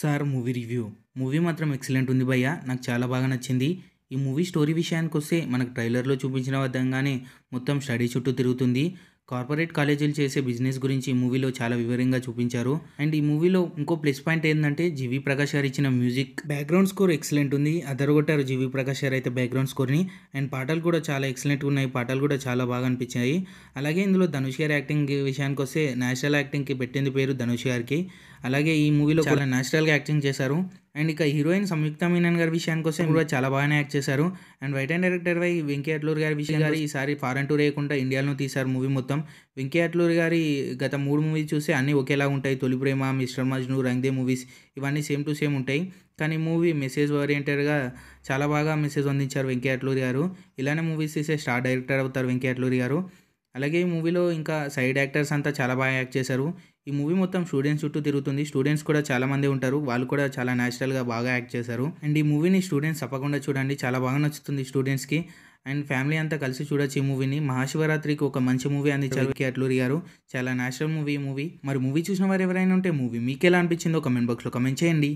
sir movie review movie మాత్రం excellent ఉంది భయ్య నాకు చాలా బాగా నచ్చింది ఈ మూవీ స్టోరీ విషయానికి వస్తే మనకు ట్రైలర్లో చూపించిన విధంగానే మొత్తం స్టడీ చుట్టూ తిరుగుతుంది కార్పొరేట్ కాలేజీలు చేసే బిజినెస్ గురించి ఈ మూవీలో చాలా వివరంగా చూపించారు అండ్ ఈ మూవీలో ఇంకో ప్లస్ పాయింట్ ఏంటంటే జీవి ప్రకాష్ గారు ఇచ్చిన మ్యూజిక్ బ్యాక్గ్రౌండ్ స్కోర్ ఎక్సలెంట్ ఉంది అదరగొట్టారు జీవి ప్రకాష్ గారు అయితే బ్యాక్గ్రౌండ్ స్కోర్ని అండ్ పాటలు కూడా చాలా ఎక్సలెంట్గా ఉన్నాయి పాటలు కూడా చాలా బాగా అనిపించాయి అలాగే ఇందులో ధనుష్ గారి యాక్టింగ్ విషయానికి వస్తే నేషనల్ యాక్టింగ్కి పెట్టింది పేరు ధనుష్ గారికి అలాగే ఈ మూవీలో చాలా నేషనల్గా యాక్టింగ్ చేశారు అండ్ ఇక హీరోయిన్ సంయుక్త మీనన్ గారి విషయానికి వస్తే కూడా చాలా బాగానే యాక్ట్ చేశారు అండ్ రైట్ అండ్ డైరెక్టర్ వై వెంకీ అట్లూర్ గారి విషయం గారి ఈసారి ఫారెన్ టూర్ వేయకుండా ఇండియాలో తీశారు మూవీ మొత్తం వెంకీ అట్లూర్ గారి గత మూడు మూవీస్ చూస్తే అన్నీ ఒకేలా ఉంటాయి తొలి ప్రేమ మిస్టర్ మజ్ను రంగ్దే మూవీస్ ఇవన్నీ సేమ్ టు సేమ్ ఉంటాయి కానీ మూవీ మెసేజ్ ఓరియంటెడ్గా చాలా బాగా మెసేజ్ అందించారు వెంకయ్య అట్లూరి గారు ఇలానే మూవీస్ తీసే స్టార్ డైరెక్టర్ అవుతారు వెంకయ్య అట్లూరి గారు అలాగే ఈ మూవీలో ఇంకా సైడ్ యాక్టర్స్ అంతా చాలా బాగా యాక్ట్ చేశారు ఈ మూవీ మొత్తం స్టూడెంట్స్ చుట్టూ తిరుగుతుంది స్టూడెంట్స్ కూడా చాలా మంది ఉంటారు వాళ్ళు కూడా చాలా న్యాచురల్గా బాగా యాక్ట్ చేశారు అండ్ ఈ మూవీని స్టూడెంట్స్ తప్పకుండా చూడండి చాలా బాగా నచ్చుతుంది స్టూడెంట్స్కి అండ్ ఫ్యామిలీ అంతా కలిసి చూడొచ్చు ఈ మూవీని మహాశివరాత్రికి ఒక మంచి మూవీ అని కే అట్లూరి గారు చాలా న్యాచురల్ మూవీ ఈ మూవీ మరి మూవీ చూసిన వారు ఎవరైనా ఉంటే మూవీ మీకు ఎలా అనిపించిందో కమెంట్ బాక్స్లో కమెంట్ చేయండి